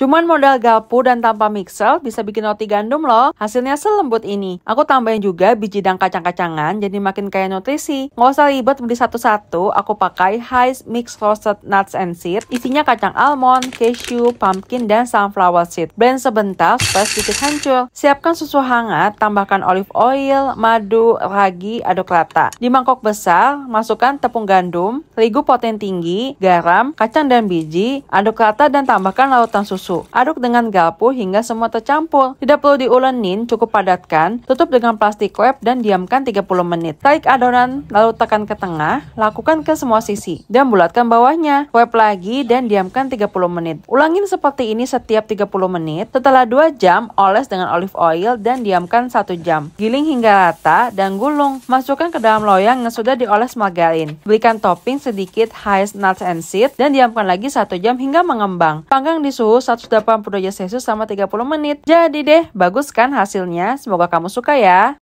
Cuman modal gapu dan tanpa mixer bisa bikin roti gandum loh. Hasilnya selembut ini. Aku tambahin juga biji dan kacang-kacangan jadi makin kaya nutrisi. Nggak usah ribet beli satu-satu, aku pakai Heinz Mix Roasted Nuts and Seeds. Isinya kacang almond, cashew, pumpkin, dan sunflower seed. Blend sebentar supaya sedikit hancur. Siapkan susu hangat, tambahkan olive oil, madu, ragi, aduk rata. Di mangkok besar, masukkan tepung gandum, terigu poten tinggi, garam, kacang dan biji, aduk rata dan tambahkan lautan susu susu. Aduk dengan garpu hingga semua tercampur. Tidak perlu diulenin, cukup padatkan. Tutup dengan plastik wrap dan diamkan 30 menit. Tarik adonan, lalu tekan ke tengah, lakukan ke semua sisi. Dan bulatkan bawahnya. Wrap lagi dan diamkan 30 menit. Ulangin seperti ini setiap 30 menit. Setelah 2 jam, oles dengan olive oil dan diamkan 1 jam. Giling hingga rata dan gulung. Masukkan ke dalam loyang yang sudah dioles margarin. Berikan topping sedikit high nuts and seeds dan diamkan lagi 1 jam hingga mengembang. Panggang di suhu 180 derajat Celcius selama 30 menit. Jadi deh, bagus kan hasilnya? Semoga kamu suka ya.